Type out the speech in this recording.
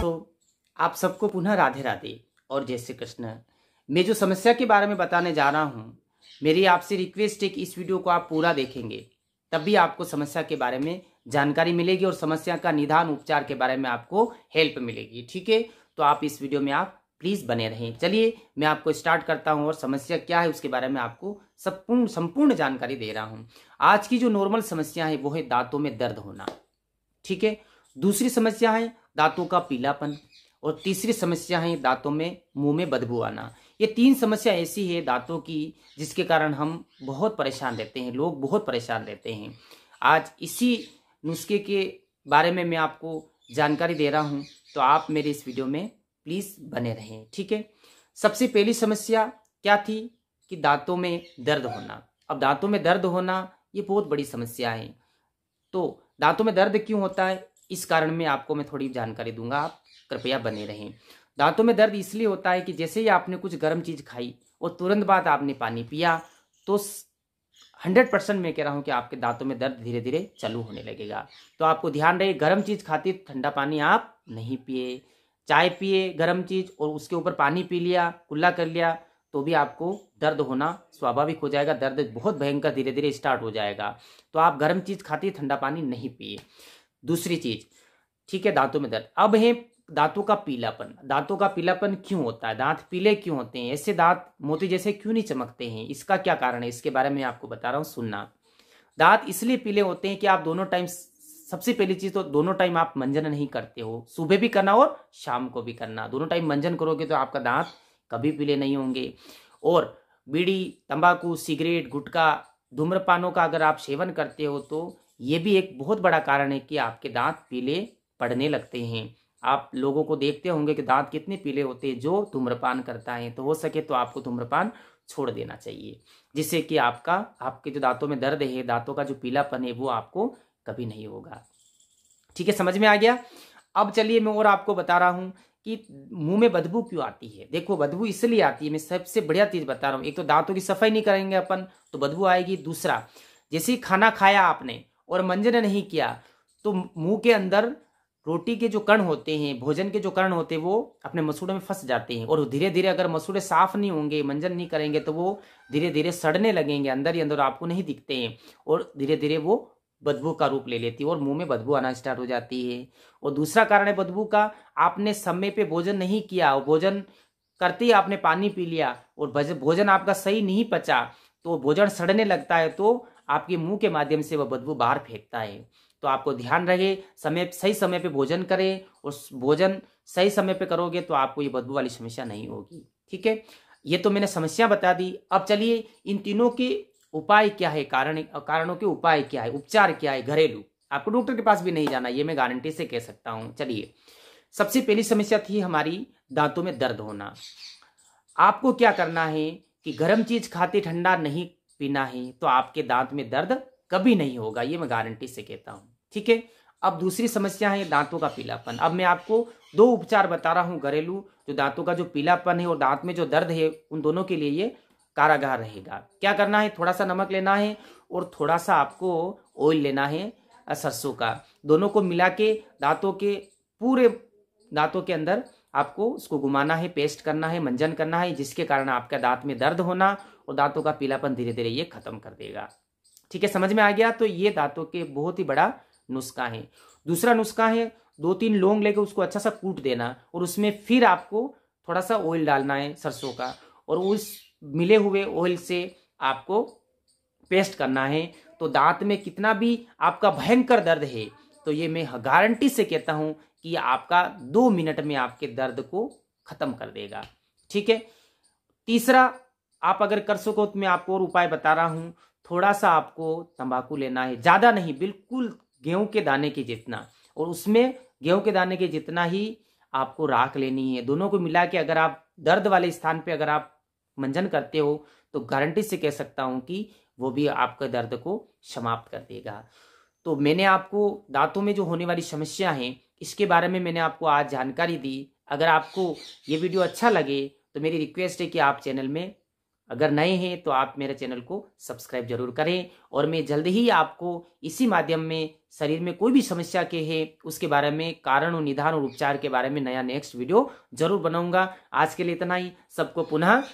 तो आप सबको पुनः राधे राधे और जय श्री कृष्ण मैं जो समस्या के बारे में बताने जा रहा हूं मेरी आपसे रिक्वेस्ट है कि इस वीडियो को आप पूरा देखेंगे तब भी आपको समस्या के बारे में जानकारी मिलेगी और समस्या का निदान उपचार के बारे में आपको हेल्प मिलेगी ठीक है तो आप इस वीडियो में आप प्लीज़ बने रहें चलिए मैं आपको स्टार्ट करता हूँ और समस्या क्या है उसके बारे में आपको संपूर्ण संपूर्ण जानकारी दे रहा हूँ आज की जो नॉर्मल समस्या है वो है दांतों में दर्द होना ठीक है दूसरी समस्या है दांतों का पीलापन और तीसरी समस्या है दांतों में मुंह में बदबू आना ये तीन समस्या ऐसी है दांतों की जिसके कारण हम बहुत परेशान रहते हैं लोग बहुत परेशान रहते हैं आज इसी नुस्खे के बारे में मैं आपको जानकारी दे रहा हूँ तो आप मेरे इस वीडियो में प्लीज़ बने रहें ठीक है सबसे पहली समस्या क्या थी कि दांतों में दर्द होना अब दांतों में दर्द होना ये बहुत बड़ी समस्या है तो दांतों में दर्द क्यों होता है इस कारण में आपको मैं थोड़ी जानकारी दूंगा आप कृपया बने रहें दांतों में दर्द इसलिए होता है कि जैसे ही आपने कुछ गर्म चीज़ खाई और तुरंत बाद आपने पानी पिया तो हंड्रेड परसेंट मैं कह रहा हूं कि आपके दांतों में दर्द धीरे धीरे चालू होने लगेगा तो आपको ध्यान रहे गर्म चीज़ खाती ठंडा पानी आप नहीं पिए चाय पिए गर्म चीज़ और उसके ऊपर पानी पी लिया कुल्ला कर लिया तो भी आपको दर्द होना स्वाभाविक हो जाएगा दर्द बहुत भयंकर धीरे धीरे स्टार्ट हो जाएगा तो आप गर्म चीज़ खाते ठंडा पानी नहीं पिए दूसरी चीज़ ठीक है दांतों में दर्द अब है दांतों का पीलापन दांतों का पीलापन क्यों होता है दांत पीले क्यों होते हैं ऐसे दांत मोती जैसे क्यों नहीं चमकते हैं इसका क्या कारण है इसके बारे में आपको बता रहा हूँ सुनना दांत इसलिए पीले होते हैं कि आप दोनों टाइम सबसे पहली चीज तो दोनों टाइम आप मंजन नहीं करते हो सुबह भी करना और शाम को भी करना दोनों टाइम मंजन करोगे तो आपका दांत कभी पीले नहीं होंगे और बीड़ी तंबाकू सिगरेट गुटखा धूम्रपानों का अगर आप सेवन करते हो तो ये भी एक बहुत बड़ा कारण है कि आपके दांत पीले पड़ने लगते हैं आप लोगों को देखते होंगे कि दांत कितने पीले होते हैं जो धूम्रपान करता है तो हो सके तो आपको धूम्रपान छोड़ देना चाहिए जिससे कि आपका आपके जो दांतों में दर्द है दांतों का जो पीलापन है वो आपको कभी नहीं होगा ठीक है समझ में आ गया अब चलिए मैं और आपको बता रहा हूं कि मुंह में बदबू क्यों आती है देखो बदबू इसलिए आती है मैं सबसे बढ़िया चीज बता रहा हूं एक तो दांतों की सफाई नहीं करेंगे अपन तो बदबू आएगी दूसरा जैसे खाना खाया आपने और मंजन नहीं किया तो मुंह के अंदर रोटी के जो कण होते हैं भोजन के जो कण होते हैं वो अपने मसूड़े में फंस जाते हैं और धीरे धीरे अगर मसूड़े साफ नहीं होंगे मंजन नहीं करेंगे तो वो धीरे धीरे सड़ने लगेंगे अंदर ही अंदर आपको नहीं दिखते हैं और धीरे धीरे वो बदबू का रूप ले लेती है और मुंह में बदबू आना स्टार्ट हो जाती है और दूसरा कारण है बदबू का आपने समय पे भोजन नहीं किया और भोजन करते ही आपने पानी पी लिया और भोजन आपका सही नहीं पचा तो भोजन सड़ने लगता है तो आपके मुंह के माध्यम से वह बदबू बाहर फेंकता है तो आपको ध्यान रहे समय सही समय पर भोजन करें और भोजन सही समय पर करोगे तो आपको ये बदबू वाली समस्या नहीं होगी ठीक है ये तो मैंने समस्या बता दी अब चलिए इन तीनों के उपाय क्या है कारण कारणों के उपाय क्या है उपचार क्या है घरेलू आपको डॉक्टर के पास भी नहीं जाना ये मैं गारंटी से कह सकता हूँ चलिए सबसे पहली समस्या थी हमारी दांतों में दर्द होना आपको क्या करना है कि गर्म चीज खाते ठंडा नहीं पीना है तो आपके दांत में दर्द कभी नहीं होगा ये मैं गारंटी से कहता हूँ ठीक है अब दूसरी समस्या है दांतों का पीलापन अब मैं आपको दो उपचार बता रहा हूँ घरेलू जो दांतों का जो पीलापन है और दांत में जो दर्द है उन दोनों के लिए ये कारागार रहेगा क्या करना है थोड़ा सा नमक लेना है और थोड़ा सा आपको ऑयल लेना है सरसों का दोनों को मिला के दांतों के पूरे दांतों के अंदर आपको उसको घुमाना है पेस्ट करना है मंजन करना है जिसके कारण आपका दांत में दर्द होना और दांतों का पीलापन धीरे धीरे ये खत्म कर देगा ठीक है समझ में आ गया तो ये दांतों के बहुत ही बड़ा नुस्खा है दूसरा नुस्खा है दो तीन लोंग लेके उसको अच्छा सा कूट देना और उसमें फिर आपको थोड़ा सा ऑयल डालना है सरसों का और उस मिले हुए ऑयल से आपको पेस्ट करना है तो दांत में कितना भी आपका भयंकर दर्द है तो ये मैं गारंटी से कहता हूँ कि आपका दो मिनट में आपके दर्द को ख़त्म कर देगा ठीक है तीसरा आप अगर कर सको तो मैं आपको और उपाय बता रहा हूँ थोड़ा सा आपको तंबाकू लेना है ज़्यादा नहीं बिल्कुल गेहूं के दाने के जितना और उसमें गेहूं के दाने के जितना ही आपको राख लेनी है दोनों को मिला के अगर आप दर्द वाले स्थान पे अगर आप मंजन करते हो तो गारंटी से कह सकता हूँ कि वो भी आपके दर्द को समाप्त कर देगा तो मैंने आपको दांतों में जो होने वाली समस्या है इसके बारे में मैंने आपको आज जानकारी दी अगर आपको ये वीडियो अच्छा लगे तो मेरी रिक्वेस्ट है कि आप चैनल में अगर नए हैं तो आप मेरे चैनल को सब्सक्राइब जरूर करें और मैं जल्द ही आपको इसी माध्यम में शरीर में कोई भी समस्या के है उसके बारे में कारण और निदान और उपचार के बारे में नया नेक्स्ट वीडियो जरूर बनाऊंगा आज के लिए इतना ही सबको पुनः